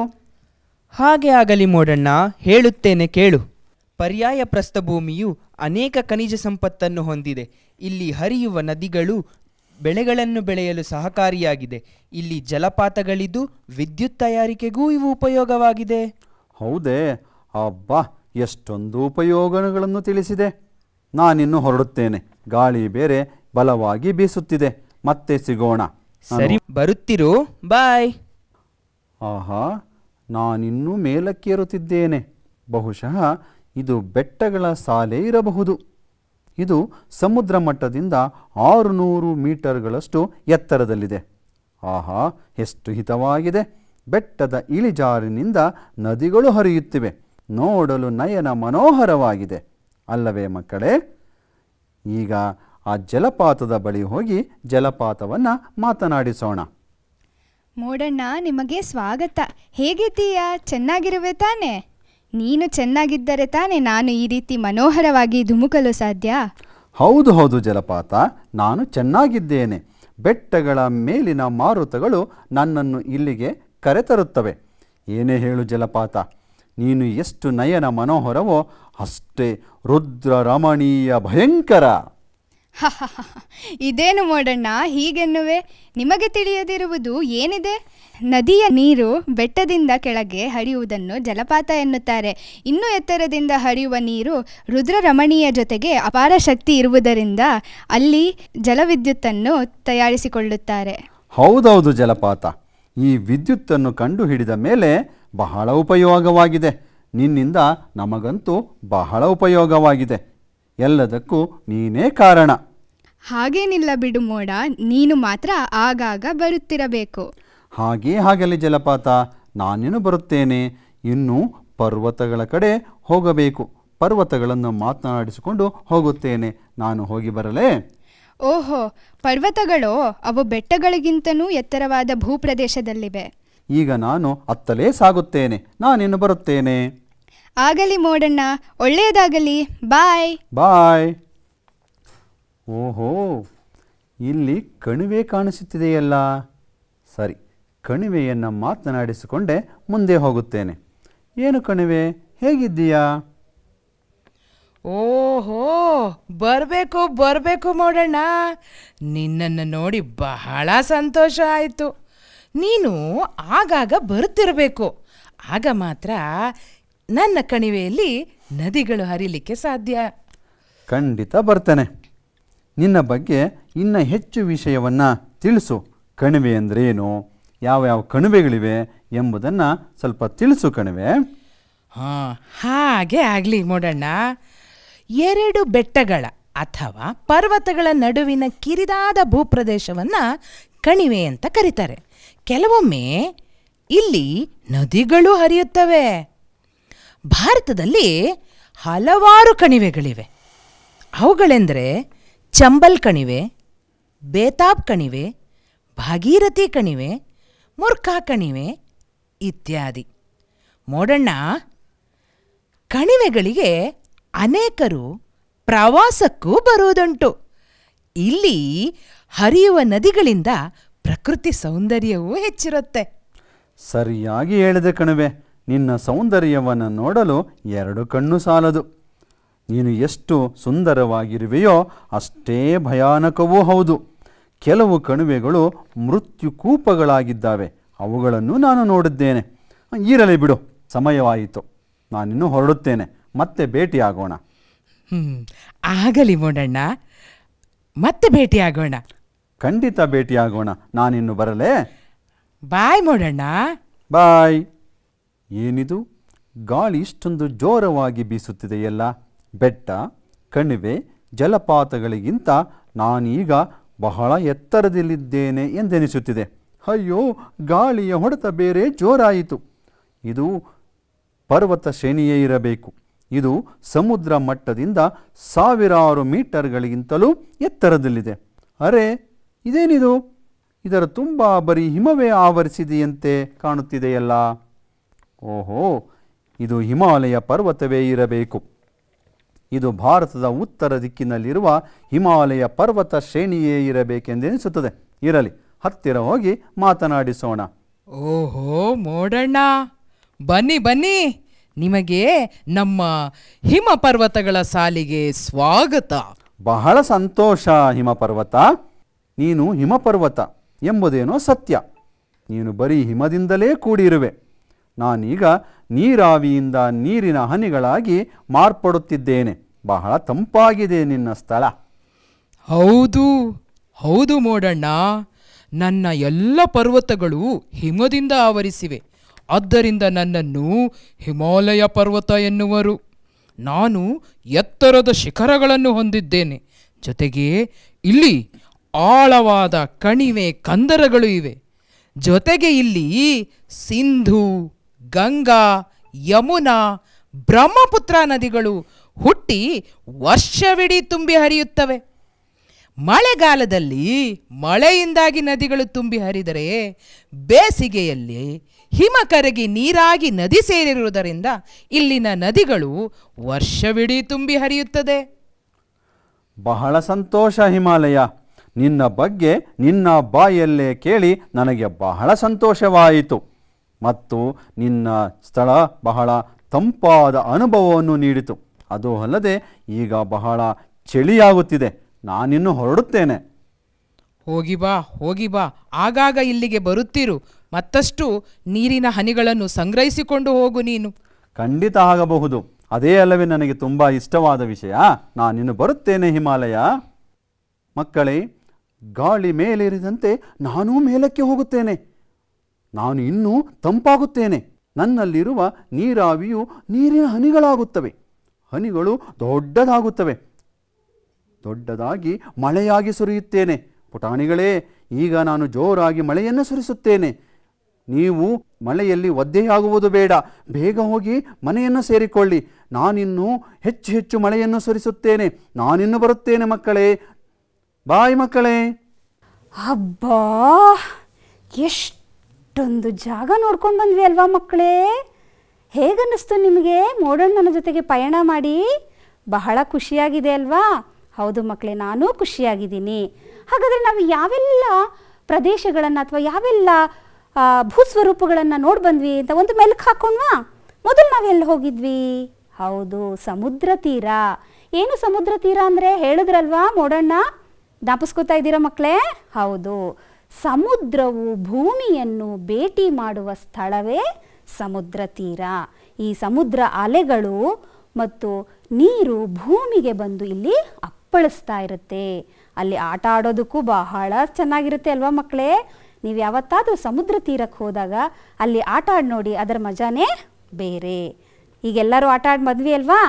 ಹಾಗೆ ಆಗಲಿ ಮೋಡಣ್ಣ ಹೇಳುತ್ತೇನೆ ಕೇಳು ಪರ್ಯಾಯ ಪ್ರಸ್ಥಭೂಮಿಯು ಅನೇಕ ಖನಿಜ ಸಂಪತ್ತನ್ನು ಹೊಂದಿದೆ ಇಲ್ಲಿ ಹರಿಯುವ ನದಿಗಳು ಬೆಳೆಗಳನ್ನು ಬೆಳೆಯಲು ಸಹಕಾರಿಯಾಗಿದೆ ಇಲ್ಲಿ ಜಲಪಾತಗಳಿದ್ದು ವಿದ್ಯುತ್ ತಯಾರಿಕೆಗೂ ಇವು ಉಪಯೋಗವಾಗಿದೆ ಹೌದೇ ಅಬ್ಬಾ ಎಷ್ಟೊಂದು ಉಪಯೋಗಗಳನ್ನು ತಿಳಿಸಿದೆ ನಾನಿನ್ನು ಹೊರಡುತ್ತೇನೆ ಗಾಳಿ ಬೇರೆ ಬಲವಾಗಿ ಬೀಸುತ್ತಿದೆ ಮತ್ತೆ ಸಿಗೋಣ ಸರಿ ಬರುತ್ತಿರು ಬಾಯ್ ಆಹಾ ನಾನಿನ್ನೂ ಮೇಲಕ್ಕೇರುತ್ತಿದ್ದೇನೆ ಬಹುಶಃ ಇದು ಬೆಟ್ಟಗಳ ಸಾಲೆ ಇರಬಹುದು ಇದು ಸಮುದ್ರ ಮಟ್ಟದಿಂದ ಆರುನೂರು ಮೀಟರ್ಗಳಷ್ಟು ಎತ್ತರದಲ್ಲಿದೆ ಆಹಾ ಎಷ್ಟು ಹಿತವಾಗಿದೆ ಬೆಟ್ಟದ ಇಳಿಜಾರಿನಿಂದ ನದಿಗಳು ಹರಿಯುತ್ತಿವೆ ನೋಡಲು ನಯನ ಮನೋಹರವಾಗಿದೆ ಅಲ್ಲವೇ ಮಕ್ಕಳೇ ಈಗ ಆ ಜಲಪಾತದ ಬಳಿ ಹೋಗಿ ಜಲಪಾತವನ್ನು ಮಾತನಾಡಿಸೋಣ ಮೋಡಣ್ಣ ನಿಮಗೆ ಸ್ವಾಗತ ಹೇಗಿದ್ದೀಯಾ ಚೆನ್ನಾಗಿರುವೆ ತಾನೆ ನೀನು ಚೆನ್ನಾಗಿದ್ದರೆ ತಾನೆ ನಾನು ಈ ರೀತಿ ಮನೋಹರವಾಗಿ ಧುಮುಕಲು ಸಾಧ್ಯ ಹೌದು ಹೌದು ಜಲಪಾತ ನಾನು ಚೆನ್ನಾಗಿದ್ದೇನೆ ಬೆಟ್ಟಗಳ ಮೇಲಿನ ಮಾರುತಗಳು ನನ್ನನ್ನು ಇಲ್ಲಿಗೆ ಕರೆತರುತ್ತವೆ ಏನೇ ಹೇಳು ಜಲಪಾತ ನೀನು ಎಷ್ಟು ನಯನ ಮನೋಹರವೋ ಅಷ್ಟೇ ರುದ್ರ ರಮಣೀಯ ಭಯಂಕರ ಇದೇನು ಮೋಡಣ್ಣ ಹೀಗೆನ್ನುವೆ ನಿಮಗೆ ತಿಳಿಯದಿರುವುದು ಏನಿದೆ ನದಿಯ ನೀರು ಬೆಟ್ಟದಿಂದ ಕೆಳಗೆ ಹರಿಯುವುದನ್ನು ಜಲಪಾತ ಎನ್ನುತ್ತಾರೆ ಇನ್ನು ಎತ್ತರದಿಂದ ಹರಿಯುವ ನೀರು ರುದ್ರರಮಣೀಯ ಜೊತೆಗೆ ಅಪಾರ ಶಕ್ತಿ ಇರುವುದರಿಂದ ಅಲ್ಲಿ ಜಲವಿದ್ಯುತ್ತನ್ನು ತಯಾರಿಸಿಕೊಳ್ಳುತ್ತಾರೆ ಹೌದೌದು ಜಲಪಾತ ಈ ವಿದ್ಯುತ್ತನ್ನು ಕಂಡುಹಿಡಿದ ಮೇಲೆ ಬಹಳ ಉಪಯೋಗವಾಗಿದೆ ನಿನ್ನಿಂದ ನಮಗಂತೂ ಬಹಳ ಉಪಯೋಗವಾಗಿದೆ ಎಲ್ಲದಕ್ಕೂ ನೀನೇ ಕಾರಣ ಹಾಗೇನಿಲ್ಲ ಬಿಡು ಮೋಡ ನೀನು ಮಾತ್ರ ಆಗಾಗ ಬರುತ್ತಿರಬೇಕು ಹಾಗೇ ಹಾಗಲಿ ಜಲಪಾತ ನಾನೇನು ಬರುತ್ತೇನೆ ಇನ್ನು ಪರ್ವತಗಳ ಕಡೆ ಹೋಗಬೇಕು ಪರ್ವತಗಳನ್ನು ಮಾತನಾಡಿಸಿಕೊಂಡು ಹೋಗುತ್ತೇನೆ ನಾನು ಹೋಗಿ ಬರಲೇ ಓಹೋ ಪರ್ವತಗಳು ಅವು ಬೆಟ್ಟಗಳಿಗಿಂತನೂ ಎತ್ತರವಾದ ಭೂಪ್ರದೇಶದಲ್ಲಿವೆ ಈಗ ನಾನು ಅತ್ತಲೇ ಸಾಗುತ್ತೇನೆ ನಾನೇನು ಬರುತ್ತೇನೆ ಆಗಲಿ ಮೋಡಣ್ಣ ಒಳ್ಳೆಯದಾಗಲಿ ಬಾಯ್ ಬಾಯ್ ಓಹೋ ಇಲ್ಲಿ ಕಣಿವೆ ಕಾಣಿಸುತ್ತಿದೆಯಲ್ಲ ಸರಿ ಕಣಿವೆಯನ್ನು ಮಾತನಾಡಿಸಿಕೊಂಡೆ ಮುಂದೆ ಹೋಗುತ್ತೇನೆ ಏನು ಕಣಿವೆ ಹೇಗಿದ್ದೀಯಾ ಓಹೋ ಬರಬೇಕು ಬರಬೇಕು ಮೋಡಣ್ಣ ನಿನ್ನನ್ನು ನೋಡಿ ಬಹಳ ಸಂತೋಷ ಆಯಿತು ನೀನು ಆಗಾಗ ಬರುತ್ತಿರಬೇಕು ಆಗ ಮಾತ್ರ ನನ್ನ ಕಣಿವೆಯಲ್ಲಿ ನದಿಗಳು ಹರಿಲಿಕ್ಕೆ ಸಾಧ್ಯ ಖಂಡಿತ ಬರ್ತೇನೆ ನಿನ್ನ ಬಗ್ಗೆ ಇನ್ನ ಹೆಚ್ಚು ವಿಷಯವನ್ನು ತಿಳಿಸು ಕಣಿವೆ ಅಂದ್ರೆ ಏನು ಯಾವ ಯಾವ ಕಣಿವೆಗಳಿವೆ ಎಂಬುದನ್ನು ಸ್ವಲ್ಪ ತಿಳಿಸು ಕಣಿವೆ ಹಾಂ ಹಾಗೆ ಆಗಲಿ ಮೂಡಣ್ಣ ಎರಡು ಬೆಟ್ಟಗಳ ಅಥವಾ ಪರ್ವತಗಳ ನಡುವಿನ ಕಿರಿದಾದ ಭೂಪ್ರದೇಶವನ್ನು ಕಣಿವೆ ಅಂತ ಕರೀತಾರೆ ಕೆಲವೊಮ್ಮೆ ಇಲ್ಲಿ ನದಿಗಳು ಹರಿಯುತ್ತವೆ ಭಾರತದಲ್ಲಿ ಹಲವಾರು ಕಣಿವೆಗಳಿವೆ ಅವುಗಳೆಂದರೆ ಚಂಬಲ್ ಕಣಿವೆ ಬೇತಾಬ್ ಕಣಿವೆ ಭಾಗೀರಥಿ ಕಣಿವೆ ಮುರ್ಖಾ ಕಣಿವೆ ಇತ್ಯಾದಿ ಮೋಡಣ್ಣ ಕಣಿವೆಗಳಿಗೆ ಅನೇಕರು ಪ್ರವಾಸಕ್ಕೂ ಬರುವುದುಂಟು ಇಲ್ಲಿ ಹರಿಯುವ ನದಿಗಳಿಂದ ಪ್ರಕೃತಿ ಸೌಂದರ್ಯವೂ ಹೆಚ್ಚಿರುತ್ತೆ ಸರಿಯಾಗಿ ಹೇಳಿದೆ ಕಣಿವೆ ನಿನ್ನ ಸೌಂದರ್ಯವನ್ನು ನೋಡಲು ಎರಡು ಕಣ್ಣು ಸಾಲದು ನೀನು ಎಷ್ಟು ಸುಂದರವಾಗಿರುವೆಯೋ ಅಷ್ಟೇ ಭಯಾನಕವೂ ಹೌದು ಕೆಲವು ಕಣಿವೆಗಳು ಮೃತ್ಯುಕೂಪಗಳಾಗಿದ್ದಾವೆ ಅವುಗಳನ್ನು ನಾನು ನೋಡಿದ್ದೇನೆ ಇರಲಿ ಬಿಡು ಸಮಯವಾಯಿತು ನಾನಿನ್ನು ಹೊರಡುತ್ತೇನೆ ಮತ್ತೆ ಭೇಟಿಯಾಗೋಣ ಆಗಲಿ ಮೋಡಣ್ಣ ಮತ್ತೆ ಭೇಟಿಯಾಗೋಣ ಖಂಡಿತ ಭೇಟಿಯಾಗೋಣ ನಾನಿನ್ನು ಬರಲೇ ಬಾಯ್ ಮೋಡಣ್ಣ ಬಾಯ್ ಏನಿದು ಗಾಳಿ ಇಷ್ಟೊಂದು ಜೋರವಾಗಿ ಬೀಸುತ್ತಿದೆಯಲ್ಲ ಬೆಟ್ಟ ಕಣಿವೆ ಜಲಪಾತಗಳಿಗಿಂತ ನಾನೀಗ ಬಹಳ ಎತ್ತರದಲ್ಲಿದ್ದೇನೆ ಎಂದೆನಿಸುತ್ತಿದೆ ಅಯ್ಯೋ ಗಾಳಿಯ ಹೊಡೆತ ಬೇರೆ ಜೋರಾಯಿತು ಇದು ಪರ್ವತ ಶ್ರೇಣಿಯೇ ಇರಬೇಕು ಇದು ಸಮುದ್ರ ಮಟ್ಟದಿಂದ ಸಾವಿರಾರು ಮೀಟರ್ಗಳಿಗಿಂತಲೂ ಎತ್ತರದಲ್ಲಿದೆ ಅರೆ ಇದೇನಿದು ಇದರ ತುಂಬ ಬರೀ ಹಿಮವೇ ಆವರಿಸಿದೆಯಂತೆ ಕಾಣುತ್ತಿದೆಯಲ್ಲ ಓಹೋ ಇದು ಹಿಮಾಲಯ ಪರ್ವತವೇ ಇರಬೇಕು ಇದು ಭಾರತದ ಉತ್ತರ ದಿಕ್ಕಿನಲ್ಲಿರುವ ಹಿಮಾಲಯ ಪರ್ವತ ಶ್ರೇಣಿಯೇ ಇರಬೇಕೆಂದೆನಿಸುತ್ತದೆ ಇರಲಿ ಹತ್ತಿರ ಹೋಗಿ ಮಾತನಾಡಿಸೋಣ ಓಹೋ ಮೋಡಣ್ಣ ಬನ್ನಿ ಬನ್ನಿ ನಿಮಗೆ ನಮ್ಮ ಹಿಮ ಪರ್ವತಗಳ ಸಾಲಿಗೆ ಸ್ವಾಗತ ಬಹಳ ಸಂತೋಷ ಹಿಮಪರ್ವತ ನೀನು ಹಿಮಪರ್ವತ ಎಂಬುದೇನೋ ಸತ್ಯ ನೀನು ಬರೀ ಹಿಮದಿಂದಲೇ ಕೂಡಿರುವೆ ನಾನೀಗ ನೀರಾವಿಯಿಂದ ನೀರಿನ ಹನಿಗಳಾಗಿ ಮಾರ್ಪಡುತ್ತಿದ್ದೇನೆ ಬಹಳ ತಂಪಾಗಿದೆ ನಿನ್ನ ಸ್ಥಳ ಹೌದು ಹೌದು ಮೋಡಣ್ಣ ನನ್ನ ಎಲ್ಲ ಪರ್ವತಗಳು ಹಿಮದಿಂದ ಆವರಿಸಿವೆ ಆದ್ದರಿಂದ ನನ್ನನ್ನು ಹಿಮಾಲಯ ಪರ್ವತ ಎನ್ನುವರು ನಾನು ಎತ್ತರದ ಶಿಖರಗಳನ್ನು ಹೊಂದಿದ್ದೇನೆ ಜೊತೆಗೆ ಇಲ್ಲಿ ಆಳವಾದ ಕಣಿವೆ ಕಂದರಗಳು ಇವೆ ಜೊತೆಗೆ ಇಲ್ಲಿ ಸಿಂಧು ಗಂಗಾ ಯಮುನಾ ಬ್ರಹ್ಮಪುತ್ರ ನದಿಗಳು ಹುಟ್ಟಿ ವರ್ಷವಿಡೀ ತುಂಬಿ ಹರಿಯುತ್ತವೆ ಮಳೆಗಾಲದಲ್ಲಿ ಮಳೆಯಿಂದಾಗಿ ನದಿಗಳು ತುಂಬಿ ಹರಿದರೆ ಬೇಸಿಗೆಯಲ್ಲಿ ಹಿಮ ಕರಗಿ ನೀರಾಗಿ ನದಿ ಸೇರಿರುವುದರಿಂದ ಇಲ್ಲಿನ ನದಿಗಳು ವರ್ಷವಿಡೀ ತುಂಬಿ ಹರಿಯುತ್ತದೆ ಬಹಳ ಸಂತೋಷ ಹಿಮಾಲಯ ನಿನ್ನ ಬಗ್ಗೆ ನಿನ್ನ ಬಾಯಲ್ಲೇ ಕೇಳಿ ನನಗೆ ಬಹಳ ಸಂತೋಷವಾಯಿತು ಮತ್ತು ನಿನ್ನ ಸ್ಥಳ ಬಹಳ ತಂಪಾದ ಅನುಭವವನ್ನು ನೀಡಿತು ಅದು ಅಲ್ಲದೆ ಈಗ ಬಹಳ ಚಳಿಯಾಗುತ್ತಿದೆ ನಾನಿನ್ನು ಹೊರಡುತ್ತೇನೆ ಹೋಗಿ ಬಾ ಹೋಗಿ ಬಾ ಆಗಾಗ ಇಲ್ಲಿಗೆ ಬರುತ್ತಿರು ಮತ್ತಷ್ಟು ನೀರಿನ ಹನಿಗಳನ್ನು ಸಂಗ್ರಹಿಸಿಕೊಂಡು ಹೋಗು ನೀನು ಖಂಡಿತ ಆಗಬಹುದು ಅದೇ ಅಲ್ಲವೇ ನನಗೆ ತುಂಬ ಇಷ್ಟವಾದ ವಿಷಯ ನಾನಿನ್ನು ಬರುತ್ತೇನೆ ಹಿಮಾಲಯ ಮಕ್ಕಳೇ ಗಾಳಿ ಮೇಲೇರಿದಂತೆ ನಾನೂ ಮೇಲಕ್ಕೆ ಹೋಗುತ್ತೇನೆ ನಾನು ಇನ್ನೂ ತಂಪಾಗುತ್ತೇನೆ ನನ್ನಲ್ಲಿರುವ ನೀರಾವಿಯು ನೀರಿನ ಹನಿಗಳಾಗುತ್ತವೆ ಹನಿಗಳು ದೊಡ್ಡದಾಗುತ್ತವೆ ದೊಡ್ಡದಾಗಿ ಮಳೆಯಾಗಿ ಸುರಿಯುತ್ತೇನೆ ಪುಟಾಣಿಗಳೇ ಈಗ ನಾನು ಜೋರಾಗಿ ಮಳೆಯನ್ನು ಸುರಿಸುತ್ತೇನೆ ನೀವು ಮಳೆಯಲ್ಲಿ ಒದ್ದೆಯಾಗುವುದು ಬೇಡ ಬೇಗ ಹೋಗಿ ಮನೆಯನ್ನು ಸೇರಿಕೊಳ್ಳಿ ನಾನಿನ್ನು ಹೆಚ್ಚು ಹೆಚ್ಚು ಮಳೆಯನ್ನು ಸುರಿಸುತ್ತೇನೆ ನಾನಿನ್ನು ಬರುತ್ತೇನೆ ಮಕ್ಕಳೇ ಬಾಯ್ ಮಕ್ಕಳೇ ಅಬ್ಬಾ ಎಷ್ಟು ಅಷ್ಟೊಂದು ಜಾಗ ನೋಡ್ಕೊಂಡು ಬಂದ್ವಿ ಅಲ್ವಾ ಮಕ್ಕಳೇ ಹೇಗನ್ನಿಸ್ತು ನಿಮಗೆ ಮೋಡಣ್ಣನ ಜೊತೆಗೆ ಪಯಣ ಮಾಡಿ ಬಹಳ ಖುಷಿಯಾಗಿದೆ ಅಲ್ವಾ ಹೌದು ಮಕ್ಕಳೇ ನಾನು ಖುಷಿಯಾಗಿದ್ದೀನಿ ಹಾಗಾದರೆ ನಾವು ಯಾವೆಲ್ಲ ಪ್ರದೇಶಗಳನ್ನು ಅಥವಾ ಯಾವೆಲ್ಲ ಭೂಸ್ವರೂಪಗಳನ್ನು ನೋಡಿ ಬಂದ್ವಿ ಅಂತ ಒಂದು ಮೆಲ್ಕ್ ಹಾಕೊಂಡ್ವಾ ಮೊದಲು ನಾವೆಲ್ಲಿ ಹೋಗಿದ್ವಿ ಹೌದು ಸಮುದ್ರ ತೀರ ಏನು ಸಮುದ್ರ ತೀರ ಅಂದರೆ ಹೇಳಿದ್ರಲ್ವಾ ಮೋಡಣ್ಣ ಜ್ಞಾಪಿಸ್ಕೋತಾ ಇದ್ದೀರಾ ಮಕ್ಕಳೇ ಹೌದು ಸಮುದ್ರವು ಭೂಮಿಯನ್ನು ಭೇಟಿ ಮಾಡುವ ಸ್ಥಳವೇ ಸಮುದ್ರ ತೀರ ಈ ಸಮುದ್ರ ಅಲೆಗಳು ಮತ್ತು ನೀರು ಭೂಮಿಗೆ ಬಂದು ಇಲ್ಲಿ ಅಪ್ಪಳಿಸ್ತಾ ಇರುತ್ತೆ ಅಲ್ಲಿ ಆಟ ಆಡೋದಕ್ಕೂ ಬಹಳ ಚೆನ್ನಾಗಿರುತ್ತೆ ಅಲ್ವಾ ಮಕ್ಕಳೇ ನೀವು ಯಾವತ್ತಾದರೂ ಸಮುದ್ರ ತೀರಕ್ಕೆ ಹೋದಾಗ ಅಲ್ಲಿ ಆಟ ಆಡಿ ನೋಡಿ ಅದರ ಮಜಾನೇ ಬೇರೆ ಈಗೆಲ್ಲರೂ ಆಟ ಆಡಿ ಅಲ್ವಾ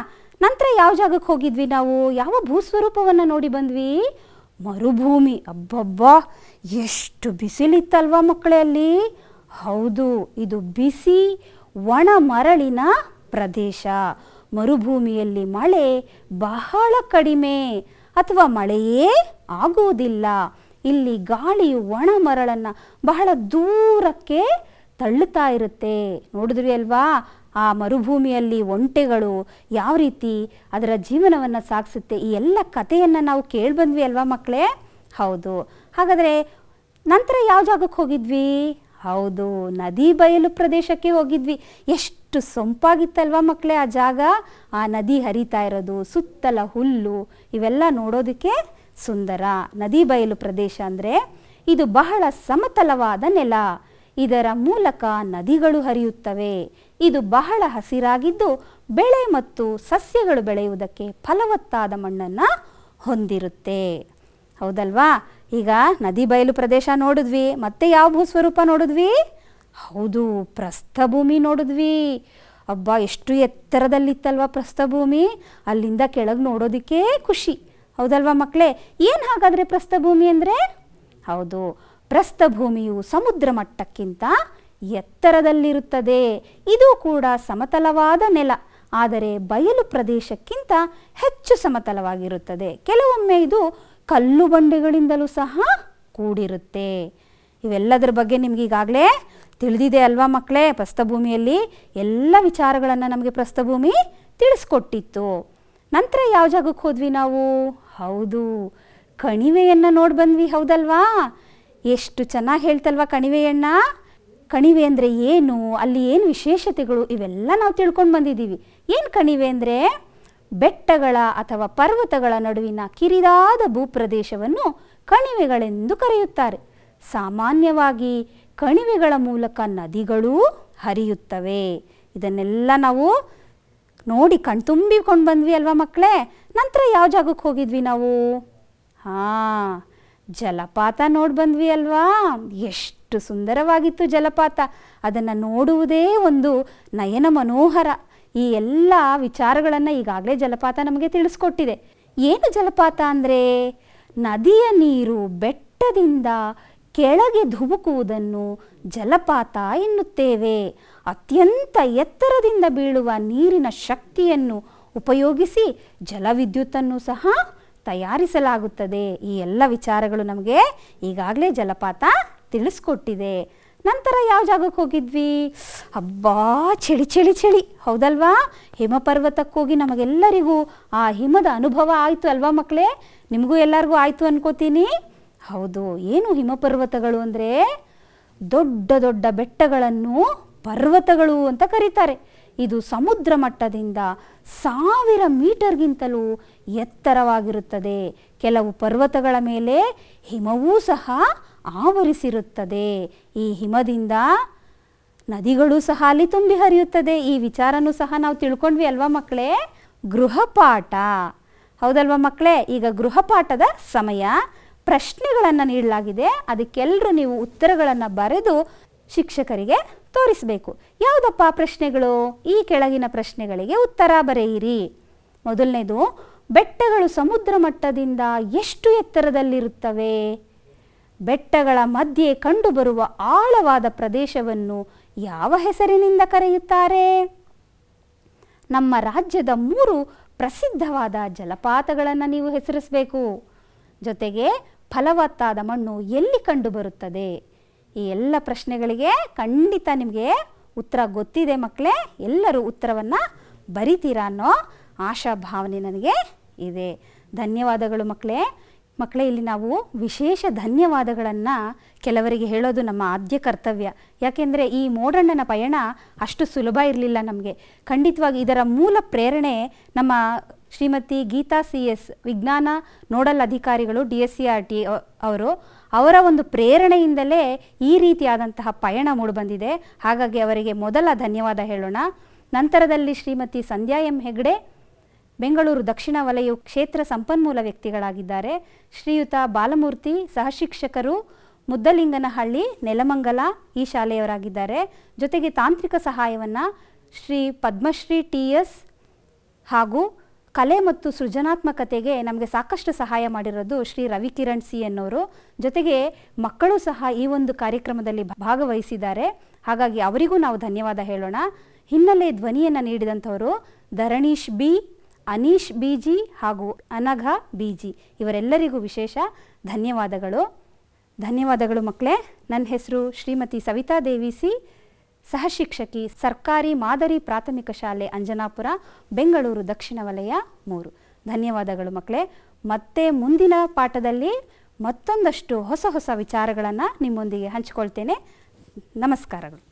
ನಂತರ ಯಾವ ಜಾಗಕ್ಕೆ ಹೋಗಿದ್ವಿ ನಾವು ಯಾವ ಭೂಸ್ವರೂಪವನ್ನು ನೋಡಿ ಬಂದ್ವಿ ಮರುಭೂಮಿ ಅಬ್ಬಬ್ಬಾ ಎಷ್ಟು ಬಿಸಿಲಿತ್ತಲ್ವ ಮಕ್ಕಳೇ ಹೌದು ಇದು ಬಿಸಿ ಒಣ ಮರಳಿನ ಪ್ರದೇಶ ಮರುಭೂಮಿಯಲ್ಲಿ ಮಳೆ ಬಹಳ ಕಡಿಮೆ ಅಥವಾ ಮಳೆಯೇ ಆಗುವುದಿಲ್ಲ ಇಲ್ಲಿ ಗಾಳಿಯು ಒಣ ಮರಳನ್ನು ಬಹಳ ದೂರಕ್ಕೆ ತಳ್ಳುತ್ತಾ ಇರುತ್ತೆ ನೋಡಿದ್ರಿ ಅಲ್ವಾ ಆ ಮರುಭೂಮಿಯಲ್ಲಿ ಒಂಟೆಗಳು ಯಾವ ರೀತಿ ಅದರ ಜೀವನವನ್ನು ಸಾಗಿಸುತ್ತೆ ಈ ಎಲ್ಲ ಕಥೆಯನ್ನು ನಾವು ಕೇಳಿಬಂದ್ವಿ ಅಲ್ವಾ ಮಕ್ಕಳೇ ಹೌದು ಹಾಗಾದರೆ ನಂತರ ಯಾವ ಜಾಗಕ್ಕೆ ಹೋಗಿದ್ವಿ ಹೌದು ನದಿ ಬಯಲು ಪ್ರದೇಶಕ್ಕೆ ಹೋಗಿದ್ವಿ ಎಷ್ಟು ಸೊಂಪಾಗಿತ್ತಲ್ವ ಮಕ್ಕಳೇ ಆ ಜಾಗ ಆ ನದಿ ಹರಿತಾ ಇರೋದು ಸುತ್ತಲ ಹುಲ್ಲು ಇವೆಲ್ಲ ನೋಡೋದಕ್ಕೆ ಸುಂದರ ನದಿ ಬಯಲು ಪ್ರದೇಶ ಅಂದರೆ ಇದು ಬಹಳ ಸಮತಲವಾದ ನೆಲ ಇದರ ಮೂಲಕ ನದಿಗಳು ಹರಿಯುತ್ತವೆ ಇದು ಬಹಳ ಹಸಿರಾಗಿದ್ದು ಬೆಳೆ ಮತ್ತು ಸಸ್ಯಗಳು ಬೆಳೆಯುವುದಕ್ಕೆ ಫಲವತ್ತಾದ ಮಣ್ಣನ್ನು ಹೊಂದಿರುತ್ತೆ ಹೌದಲ್ವಾ ಈಗ ನದಿ ಬಯಲು ಪ್ರದೇಶ ನೋಡಿದ್ವಿ ಮತ್ತೆ ಯಾವ ಭೂಸ್ವರೂಪ ನೋಡಿದ್ವಿ ಹೌದು ಪ್ರಸ್ಥಭೂಮಿ ನೋಡಿದ್ವಿ ಅಬ್ಬ ಎಷ್ಟು ಎತ್ತರದಲ್ಲಿತ್ತಲ್ವ ಪ್ರಸ್ಥಭೂಮಿ ಅಲ್ಲಿಂದ ಕೆಳಗೆ ನೋಡೋದಕ್ಕೆ ಖುಷಿ ಹೌದಲ್ವಾ ಮಕ್ಕಳೇ ಏನು ಹಾಗಾದರೆ ಪ್ರಸ್ಥಭೂಮಿ ಅಂದರೆ ಹೌದು ಪ್ರಸ್ಥಭೂಮಿಯು ಸಮುದ್ರ ಮಟ್ಟಕ್ಕಿಂತ ಎತ್ತರದಲ್ಲಿರುತ್ತದೆ ಇದು ಕೂಡ ಸಮತಲವಾದ ನೆಲ ಆದರೆ ಬಯಲು ಪ್ರದೇಶಕ್ಕಿಂತ ಹೆಚ್ಚು ಸಮತಲವಾಗಿರುತ್ತದೆ ಕೆಲವೊಮ್ಮೆ ಇದು ಕಲ್ಲು ಬಂಡೆಗಳಿಂದಲೂ ಸಹ ಕೂಡಿರುತ್ತೆ ಇವೆಲ್ಲದರ ಬಗ್ಗೆ ನಿಮ್ಗೆ ಈಗಾಗಲೇ ತಿಳಿದಿದೆ ಅಲ್ವಾ ಮಕ್ಕಳೇ ಪ್ರಸ್ಥಭೂಮಿಯಲ್ಲಿ ಎಲ್ಲ ವಿಚಾರಗಳನ್ನು ನಮಗೆ ಪ್ರಸ್ಥಭೂಮಿ ತಿಳಿಸ್ಕೊಟ್ಟಿತ್ತು ನಂತರ ಯಾವ ಜಾಗಕ್ಕೆ ಹೋದ್ವಿ ನಾವು ಹೌದು ಕಣಿವೆಯನ್ನು ನೋಡಿ ಬಂದ್ವಿ ಹೌದಲ್ವಾ ಎಷ್ಟು ಚೆನ್ನಾಗಿ ಹೇಳ್ತಲ್ವ ಕಣಿವೆಯಣ್ಣ ಕಣಿವೆ ಅಂದರೆ ಏನು ಅಲ್ಲಿ ಏನು ವಿಶೇಷತೆಗಳು ಇವೆಲ್ಲ ನಾವು ತಿಳ್ಕೊಂಡು ಬಂದಿದ್ದೀವಿ ಏನು ಕಣಿವೆ ಅಂದರೆ ಬೆಟ್ಟಗಳ ಅಥವಾ ಪರ್ವತಗಳ ನಡುವಿನ ಕಿರಿದಾದ ಭೂಪ್ರದೇಶವನ್ನು ಕಣಿವೆಗಳೆಂದು ಕರೆಯುತ್ತಾರೆ ಸಾಮಾನ್ಯವಾಗಿ ಕಣಿವೆಗಳ ಮೂಲಕ ನದಿಗಳು ಹರಿಯುತ್ತವೆ ಇದನ್ನೆಲ್ಲ ನಾವು ನೋಡಿ ಕಣ್ತುಂಬಿಕೊಂಡು ಬಂದ್ವಿ ಅಲ್ವಾ ಮಕ್ಕಳೇ ನಂತರ ಯಾವ ಜಾಗಕ್ಕೆ ಹೋಗಿದ್ವಿ ನಾವು ಹಾಂ ಜಲಪಾತ ನೋಡಿ ಬಂದ್ವಿ ಅಲ್ವಾ ಎಷ್ಟು ಸುಂದರವಾಗಿತ್ತು ಜಲಪಾತ ಅದನ್ನು ನೋಡುವುದೇ ಒಂದು ನಯನ ಮನೋಹರ ಈ ಎಲ್ಲ ವಿಚಾರಗಳನ್ನು ಈಗಾಗಲೇ ಜಲಪಾತ ನಮಗೆ ತಿಳಿಸ್ಕೊಟ್ಟಿದೆ ಏನು ಜಲಪಾತ ಅಂದರೆ ನದಿಯ ನೀರು ಬೆಟ್ಟದಿಂದ ಕೆಳಗೆ ಧುಬುಕುವುದನ್ನು ಜಲಪಾತ ಎನ್ನುತ್ತೇವೆ ಅತ್ಯಂತ ಎತ್ತರದಿಂದ ಬೀಳುವ ನೀರಿನ ಶಕ್ತಿಯನ್ನು ಉಪಯೋಗಿಸಿ ಜಲವಿದ್ಯುತ್ತನ್ನು ಸಹ ತಯಾರಿಸಲಾಗುತ್ತದೆ ಈ ಎಲ್ಲ ವಿಚಾರಗಳು ನಮಗೆ ಈಗಾಗಲೇ ಜಲಪಾತ ತಿಳಿಸ್ಕೊಟ್ಟಿದೆ ನಂತರ ಯಾವ ಜಾಗಕ್ಕೆ ಹೋಗಿದ್ವಿ ಅಬ್ಬಾ ಚಳಿ ಚಳಿ ಚಳಿ ಹೌದಲ್ವಾ ಹಿಮಪರ್ವತಕ್ಕೆ ಹೋಗಿ ನಮಗೆಲ್ಲರಿಗೂ ಆ ಹಿಮದ ಅನುಭವ ಆಯಿತು ಅಲ್ವಾ ಮಕ್ಕಳೇ ನಿಮಗೂ ಎಲ್ಲರಿಗೂ ಆಯಿತು ಅನ್ಕೋತೀನಿ ಹೌದು ಏನು ಹಿಮಪರ್ವತಗಳು ಅಂದರೆ ದೊಡ್ಡ ದೊಡ್ಡ ಬೆಟ್ಟಗಳನ್ನು ಪರ್ವತಗಳು ಅಂತ ಕರೀತಾರೆ ಇದು ಸಮುದ್ರ ಮಟ್ಟದಿಂದ ಸಾವಿರ ಮೀಟರ್ಗಿಂತಲೂ ಎತ್ತರವಾಗಿರುತ್ತದೆ ಕೆಲವು ಪರ್ವತಗಳ ಮೇಲೆ ಹಿಮವೂ ಸಹ ಆವರಿಸಿರುತ್ತದೆ ಈ ಹಿಮದಿಂದ ನದಿಗಳು ಸಹ ಅಲ್ಲಿ ತುಂಬಿ ಹರಿಯುತ್ತದೆ ಈ ವಿಚಾರನೂ ಸಹ ನಾವು ತಿಳ್ಕೊಂಡ್ವಿ ಅಲ್ವಾ ಮಕ್ಕಳೇ ಗೃಹಪಾಠ ಹೌದಲ್ವಾ ಮಕ್ಕಳೇ ಈಗ ಗೃಹಪಾಠದ ಸಮಯ ಪ್ರಶ್ನೆಗಳನ್ನು ನೀಡಲಾಗಿದೆ ಅದಕ್ಕೆಲ್ಲರೂ ನೀವು ಉತ್ತರಗಳನ್ನು ಬರೆದು ಶಿಕ್ಷಕರಿಗೆ ತೋರಿಸಬೇಕು ಯಾವುದಪ್ಪ ಪ್ರಶ್ನೆಗಳು ಈ ಕೆಳಗಿನ ಪ್ರಶ್ನೆಗಳಿಗೆ ಉತ್ತರ ಬರೆಯಿರಿ ಮೊದಲನೇದು ಬೆಟ್ಟಗಳು ಸಮುದ್ರ ಮಟ್ಟದಿಂದ ಎಷ್ಟು ಎತ್ತರದಲ್ಲಿರುತ್ತವೆ ಬೆಟ್ಟಗಳ ಮಧ್ಯೆ ಕಂಡುಬರುವ ಆಳವಾದ ಪ್ರದೇಶವನ್ನು ಯಾವ ಹೆಸರಿನಿಂದ ಕರೆಯುತ್ತಾರೆ ನಮ್ಮ ರಾಜ್ಯದ ಮೂರು ಪ್ರಸಿದ್ಧವಾದ ಜಲಪಾತಗಳನ್ನು ನೀವು ಹೆಸರಿಸಬೇಕು ಜೊತೆಗೆ ಫಲವತ್ತಾದ ಮಣ್ಣು ಎಲ್ಲಿ ಕಂಡುಬರುತ್ತದೆ ಈ ಎಲ್ಲ ಪ್ರಶ್ನೆಗಳಿಗೆ ಖಂಡಿತ ನಿಮಗೆ ಉತ್ತರ ಗೊತ್ತಿದೆ ಮಕ್ಕಳೇ ಎಲ್ಲರೂ ಉತ್ತರವನ್ನು ಬರಿತೀರಾ ಅನ್ನೋ ಆಶಾಭಾವನೆ ನನಗೆ ಇದೆ ಧನ್ಯವಾದಗಳು ಮಕ್ಕಳೇ ಮಕ್ಕಳೇ ಇಲ್ಲಿ ನಾವು ವಿಶೇಷ ಧನ್ಯವಾದಗಳನ್ನು ಕೆಲವರಿಗೆ ಹೇಳೋದು ನಮ್ಮ ಆದ್ಯ ಕರ್ತವ್ಯ ಯಾಕೆಂದರೆ ಈ ಮೋಡಣ್ಣನ ಪಯಣ ಅಷ್ಟು ಸುಲಭ ಇರಲಿಲ್ಲ ನಮಗೆ ಖಂಡಿತವಾಗಿ ಇದರ ಮೂಲ ಪ್ರೇರಣೆ ನಮ್ಮ ಶ್ರೀಮತಿ ಗೀತಾ ಸಿ ಎಸ್ ವಿಜ್ಞಾನ ನೋಡಲ್ ಅಧಿಕಾರಿಗಳು D S C R T ಅವರು ಅವರ ಒಂದು ಪ್ರೇರಣೆಯಿಂದಲೇ ಈ ರೀತಿಯಾದಂತಹ ಪಯಣ ಮೂಡಿಬಂದಿದೆ ಹಾಗಾಗಿ ಅವರಿಗೆ ಮೊದಲ ಧನ್ಯವಾದ ಹೇಳೋಣ ನಂತರದಲ್ಲಿ ಶ್ರೀಮತಿ ಸಂಧ್ಯಾ ಎಂ ಹೆಗ್ಡೆ ಬೆಂಗಳೂರು ದಕ್ಷಿಣ ವಲಯವು ಕ್ಷೇತ್ರ ಸಂಪನ್ಮೂಲ ವ್ಯಕ್ತಿಗಳಾಗಿದ್ದಾರೆ ಶ್ರೀಯುತ ಬಾಲಮೂರ್ತಿ ಸಹಶಿಕ್ಷಕರು ಮುದ್ದಲಿಂಗನಹಳ್ಳಿ ನೆಲಮಂಗಲ ಈ ಶಾಲೆಯವರಾಗಿದ್ದಾರೆ ಜೊತೆಗೆ ತಾಂತ್ರಿಕ ಸಹಾಯವನ್ನು ಶ್ರೀ ಪದ್ಮಶ್ರೀ ಟಿ ಎಸ್ ಹಾಗೂ ಕಲೆ ಮತ್ತು ಸೃಜನಾತ್ಮಕತೆಗೆ ನಮಗೆ ಸಾಕಷ್ಟು ಸಹಾಯ ಮಾಡಿರೋದು ಶ್ರೀ ರವಿಕಿರಣ್ ಸಿ ಎನ್ನೋರು ಜೊತೆಗೆ ಮಕ್ಕಳು ಸಹ ಈ ಒಂದು ಕಾರ್ಯಕ್ರಮದಲ್ಲಿ ಭಾಗವಹಿಸಿದ್ದಾರೆ ಹಾಗಾಗಿ ಅವರಿಗೂ ನಾವು ಧನ್ಯವಾದ ಹೇಳೋಣ ಹಿನ್ನೆಲೆ ಧ್ವನಿಯನ್ನು ನೀಡಿದಂಥವರು ಧರಣೀಶ್ ಬಿ ಅನೀಶ್ ಬಿಜಿ ಹಾಗೂ ಅನಘ ಬಿಜಿ ಇವರೆಲ್ಲರಿಗೂ ವಿಶೇಷ ಧನ್ಯವಾದಗಳು ಧನ್ಯವಾದಗಳು ಮಕ್ಕಳೇ ನನ್ನ ಹೆಸರು ಶ್ರೀಮತಿ ಸವಿತಾ ದೇವಿ ಸಿ ಸಹಶಿಕ್ಷಕಿ ಸರ್ಕಾರಿ ಮಾದರಿ ಪ್ರಾಥಮಿಕ ಶಾಲೆ ಅಂಜನಾಪುರ ಬೆಂಗಳೂರು ದಕ್ಷಿಣ ವಲಯ ಮೂರು ಧನ್ಯವಾದಗಳು ಮಕ್ಕಳೇ ಮತ್ತೆ ಮುಂದಿನ ಪಾಠದಲ್ಲಿ ಮತ್ತೊಂದಷ್ಟು ಹೊಸ ಹೊಸ ವಿಚಾರಗಳನ್ನು ನಿಮ್ಮೊಂದಿಗೆ ಹಂಚಿಕೊಳ್ತೇನೆ ನಮಸ್ಕಾರಗಳು